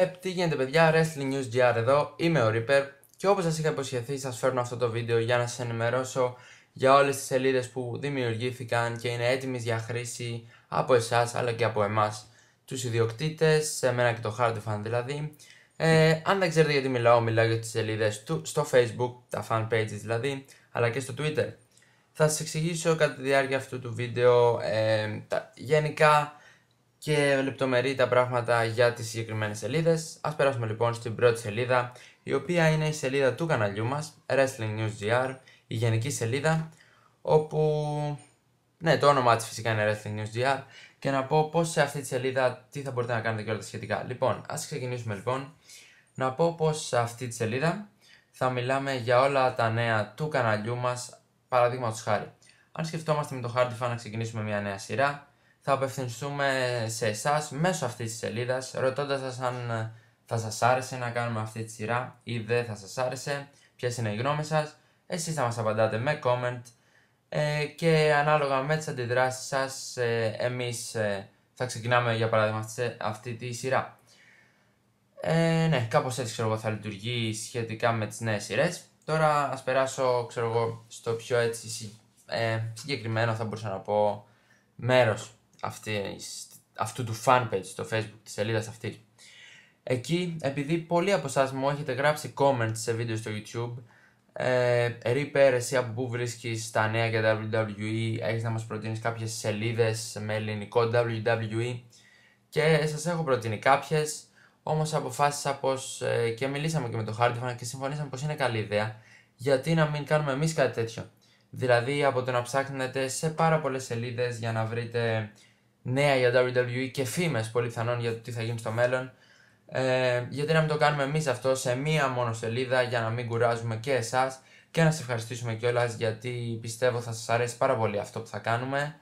Ε, τι γίνεται παιδιά, Wrestling News GR εδώ, είμαι ο Reaper και όπως σας είχα υποσχεθεί σας φέρνω αυτό το βίντεο για να σας ενημερώσω για όλες τις σελίδες που δημιουργήθηκαν και είναι έτοιμες για χρήση από εσάς αλλά και από εμάς τους ιδιοκτήτες, εμένα και το Hard Fan δηλαδή ε, αν δεν ξέρετε γιατί μιλάω, μιλάω για τις σελίδες του στο facebook, τα fan pages δηλαδή, αλλά και στο twitter θα σας εξηγήσω κατά τη διάρκεια αυτού του βίντεο ε, γενικά και λεπτομερεί τα πράγματα για τις συγκεκριμένες σελίδες. Ας περάσουμε λοιπόν στην πρώτη σελίδα, η οποία είναι η σελίδα του καναλιού μας, Wrestling News GR, η γενική σελίδα, όπου... Ναι, το όνομά της φυσικά είναι Wrestling News GR και να πω πώς σε αυτή τη σελίδα τι θα μπορείτε να κάνετε και όλα τα σχετικά. Λοιπόν, ας ξεκινήσουμε λοιπόν. Να πω πως σε αυτή τη σελίδα θα μιλάμε για όλα τα νέα του καναλιού μας, παραδείγματος χάρη. Αν σκεφτόμαστε με το Hardify να ξεκινήσουμε μια νέα σειρά, θα απευθυνθούμε σε εσάς μέσω αυτής της σελίδας, ρωτώντας σας αν ε, θα σας άρεσε να κάνουμε αυτή τη σειρά ή δεν θα σας άρεσε, ποιες είναι οι γνώμες σας. Εσείς θα μας απαντάτε με comment ε, και ανάλογα με τις αντιδράσεις σας, ε, εμείς θα ξεκινάμε για παράδειγμα σε αυτή τη σειρά. Ε, ναι, κάπως έτσι ξέρω εγώ θα λειτουργεί σχετικά με τις νέες σειρές. Τώρα ας περάσω στο πιο έτσι συγκεκριμένο θα μπορούσα να πω μέρος αυτού του fanpage στο facebook της σελίδας αυτής. Εκεί, επειδή πολλοί από εσάς μου έχετε γράψει comments σε βίντεο στο YouTube, ε, Reaper, εσύ από πού βρίσκεις τα νέα για WWE, έχεις να μας προτείνεις κάποιες σελίδες με ελληνικό WWE και σας έχω προτείνει κάποιες. Όμως αποφάσισα πως ε, και μιλήσαμε και με τον Χάρτιφαν και συμφωνήσαμε πως είναι καλή ιδέα, γιατί να μην κάνουμε εμείς κάτι τέτοιο. Δηλαδή από το να ψάχνετε σε πάρα πολλές σελίδες για να βρείτε νέα για WWE και φήμες πολύ πιθανόν για το τι θα γίνει στο μέλλον. Ε, γιατί να μην το κάνουμε εμείς αυτό σε μία μόνο σελίδα για να μην κουράζουμε και εσάς και να σε ευχαριστήσουμε κιόλας γιατί πιστεύω θα σας αρέσει πάρα πολύ αυτό που θα κάνουμε.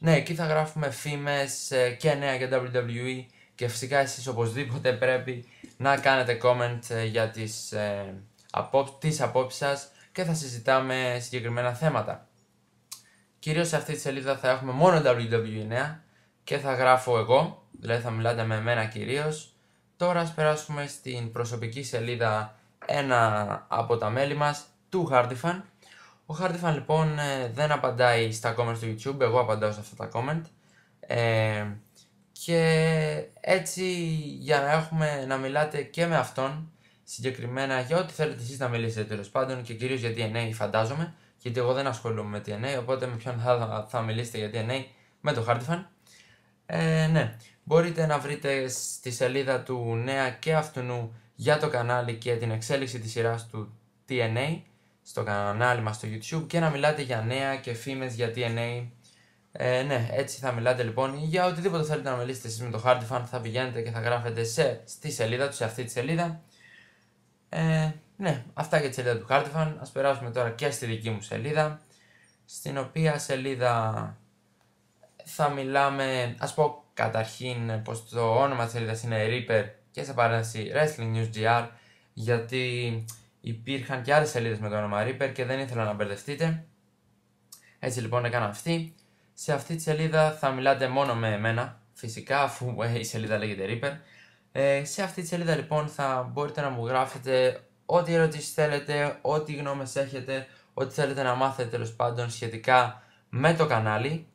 Ναι, εκεί θα γράφουμε φήμες ε, και νέα για WWE και φυσικά εσείς οπωσδήποτε πρέπει να κάνετε comment ε, για τις, ε, τις απόψεις και θα συζητάμε συγκεκριμένα θέματα. Κυρίως σε αυτή τη σελίδα θα έχουμε μόνο WWE νέα και θα γράφω εγώ, δηλαδή θα μιλάτε με εμένα κυρίως. Τώρα ας περάσουμε στην προσωπική σελίδα ένα από τα μέλη μας, του Χάρτιφαν. Ο Χάρτιφαν λοιπόν ε, δεν απαντάει στα comments του YouTube, εγώ απαντάω σε αυτά τα comment. Ε, και έτσι για να έχουμε να μιλάτε και με αυτόν συγκεκριμένα για ό,τι θέλετε εσείς να μιλήσετε τέλος πάντων και κυρίως για DNA φαντάζομαι γιατί εγώ δεν ασχολούμαι με DNA οπότε με ποιον θα, θα μιλήσετε για DNA με το Χάρτιφαν. Ε, ναι, μπορείτε να βρείτε στη σελίδα του νέα και αυτού για το κανάλι και την εξέλιξη της σειράς του TNA στο κανάλι μας στο YouTube και να μιλάτε για νέα και φήμες για TNA. Ε, ναι, έτσι θα μιλάτε λοιπόν για οτιδήποτε θέλετε να μιλήσετε εσείς με το Hardy Fan θα πηγαίνετε και θα γράφετε σε, στη σελίδα του, σε αυτή τη σελίδα. Ε, ναι, αυτά για τη σελίδα του Hardy Fan. Ας περάσουμε τώρα και στη δική μου σελίδα, στην οποία σελίδα θα μιλάμε, ας πω καταρχήν πως το όνομα της σελίδα είναι Reaper και σε παρένθεση Wrestling News GR γιατί υπήρχαν και άλλες σελίδες με το όνομα Reaper και δεν ήθελα να μπερδευτείτε. Έτσι λοιπόν έκανα αυτή. Σε αυτή τη σελίδα θα μιλάτε μόνο με εμένα, φυσικά αφού ε, η σελίδα λέγεται Reaper. Ε, σε αυτή τη σελίδα λοιπόν θα μπορείτε να μου γράφετε ό,τι ερωτήσεις θέλετε, ό,τι γνώμες έχετε, ό,τι θέλετε να μάθετε τέλος πάντων σχετικά με το κανάλι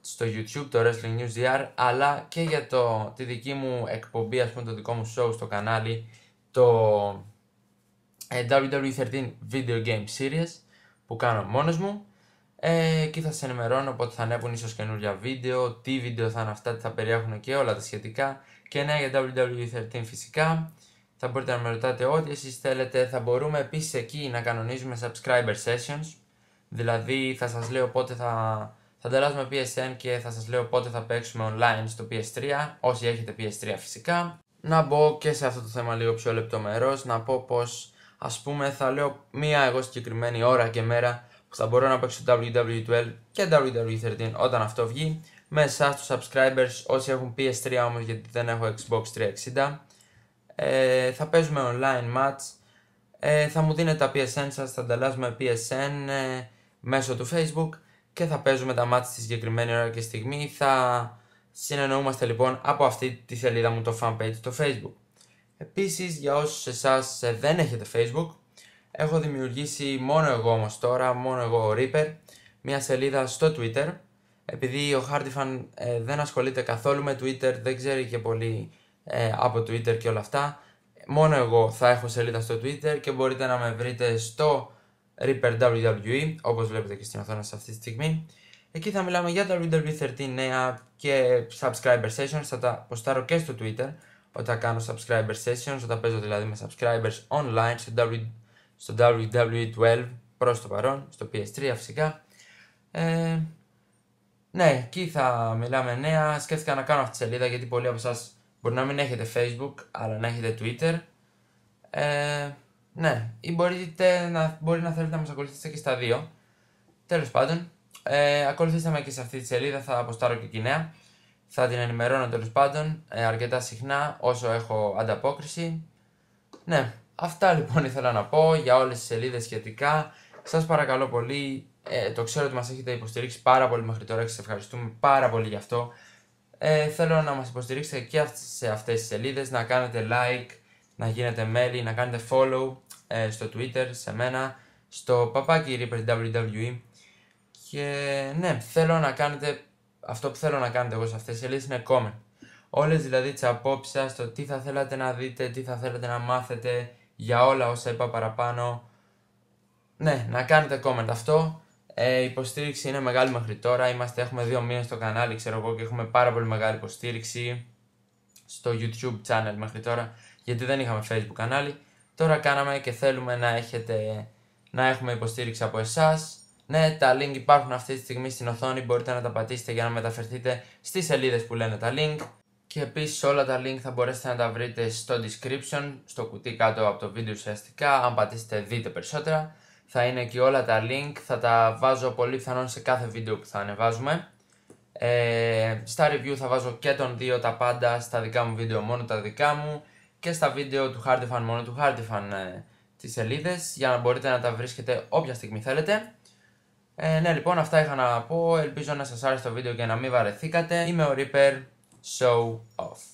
στο YouTube, το Wrestling News DR, αλλά και για το, τη δική μου εκπομπή, ας πούμε το δικό μου show στο κανάλι, το ww ε, 13 e Video Game Series που κάνω μόνος μου. Ε, και θα σας ενημερώνω πότε θα ανέβουν ίσως καινούργια βίντεο, τι βίντεο θα είναι αυτά, τι θα περιέχουν και όλα τα σχετικά. Και νέα για ww 13 e φυσικά. Θα μπορείτε να με ρωτάτε ό,τι εσείς θέλετε. Θα μπορούμε επίσης εκεί να κανονίζουμε subscriber sessions. Δηλαδή θα σας λέω πότε θα θα ανταλλάσσουμε PSN και θα σας λέω πότε θα παίξουμε online στο PS3, όσοι έχετε PS3 φυσικά. Να μπω και σε αυτό το θέμα λίγο πιο λεπτομερώς, να πω πως ας πούμε θα λέω μία εγώ συγκεκριμένη ώρα και μέρα που θα μπορώ να παίξω WW12 e και WW13 e όταν αυτό βγει, με εσάς τους subscribers όσοι έχουν PS3 όμως γιατί δεν έχω Xbox 360. Ε, θα παίζουμε online match, ε, θα μου δίνετε τα PSN σας, θα ανταλλάσσουμε PSN ε, μέσω του Facebook και θα παίζουμε τα μάτια στη συγκεκριμένη ώρα και στιγμή. Θα συνεννοούμαστε λοιπόν από αυτή τη σελίδα μου το fanpage στο facebook. Επίσης για όσους εσάς ε, δεν έχετε facebook, έχω δημιουργήσει μόνο εγώ όμως τώρα, μόνο εγώ ο Reaper, μια σελίδα στο Twitter, επειδή ο Χάρτιφαν ε, δεν ασχολείται καθόλου με Twitter, δεν ξέρει και πολύ ε, από Twitter και όλα αυτά, μόνο εγώ θα έχω σελίδα στο Twitter και μπορείτε να με βρείτε στο Reaper WWE, όπως βλέπετε και στην οθόνα σε αυτή τη στιγμή. Εκεί θα μιλάμε για τα WWE 13 νέα και subscriber sessions, θα τα ποστάρω και στο Twitter όταν κάνω subscriber sessions, όταν παίζω δηλαδή με subscribers online στο, w, WWE e 12 προς το παρόν, στο PS3 φυσικά. Ε, ναι, εκεί θα μιλάμε νέα. Σκέφτηκα να κάνω αυτή τη σελίδα γιατί πολλοί από εσάς μπορεί να μην έχετε Facebook, αλλά να έχετε Twitter. Ε, ναι, ή μπορείτε να, μπορεί να θέλετε να μας ακολουθήσετε και στα δύο. Τέλος πάντων, ε, ακολουθήστε με και σε αυτή τη σελίδα, θα αποστάρω και κοινέα. Θα την ενημερώνω τέλος πάντων ε, αρκετά συχνά όσο έχω ανταπόκριση. Ναι, αυτά λοιπόν ήθελα να πω για όλες τις σελίδες σχετικά. Σας παρακαλώ πολύ, ε, το ξέρω ότι μας έχετε υποστηρίξει πάρα πολύ μέχρι τώρα και σας ευχαριστούμε πάρα πολύ γι' αυτό. Ε, θέλω να μας υποστηρίξετε και σε αυτές τις σελίδες, να κάνετε like, να γίνετε μέλη, να κάνετε follow ε, στο Twitter, σε μένα, στο παπάκι Reaper WWE. Και ναι, θέλω να κάνετε αυτό που θέλω να κάνετε εγώ σε αυτές τις σελίδες είναι comment. Όλες δηλαδή τις απόψεις σας, το τι θα θέλατε να δείτε, τι θα θέλατε να μάθετε, για όλα όσα είπα παραπάνω. Ναι, να κάνετε comment αυτό. Ε, η υποστήριξη είναι μεγάλη μέχρι τώρα. Είμαστε, έχουμε δύο μήνες στο κανάλι, ξέρω εγώ, και έχουμε πάρα πολύ μεγάλη υποστήριξη στο YouTube channel μέχρι τώρα γιατί δεν είχαμε facebook κανάλι. Τώρα κάναμε και θέλουμε να, έχετε, να έχουμε υποστήριξη από εσάς. Ναι, τα link υπάρχουν αυτή τη στιγμή στην οθόνη, μπορείτε να τα πατήσετε για να μεταφερθείτε στις σελίδες που λένε τα link. Και επίσης όλα τα link θα μπορέσετε να τα βρείτε στο description, στο κουτί κάτω από το βίντεο ουσιαστικά, αν πατήσετε δείτε περισσότερα. Θα είναι εκεί όλα τα link, θα τα βάζω πολύ πιθανόν σε κάθε βίντεο που θα ανεβάζουμε. Ε, στα review θα βάζω και τον δύο τα πάντα, στα δικά μου βίντεο μόνο τα δικά μου και στα βίντεο του Hardifan μόνο του Hardifan ε, τις σελίδες για να μπορείτε να τα βρίσκετε όποια στιγμή θέλετε. Ε, ναι λοιπόν αυτά είχα να πω, ελπίζω να σας άρεσε το βίντεο και να μην βαρεθήκατε. Είμαι ο Reaper, show off.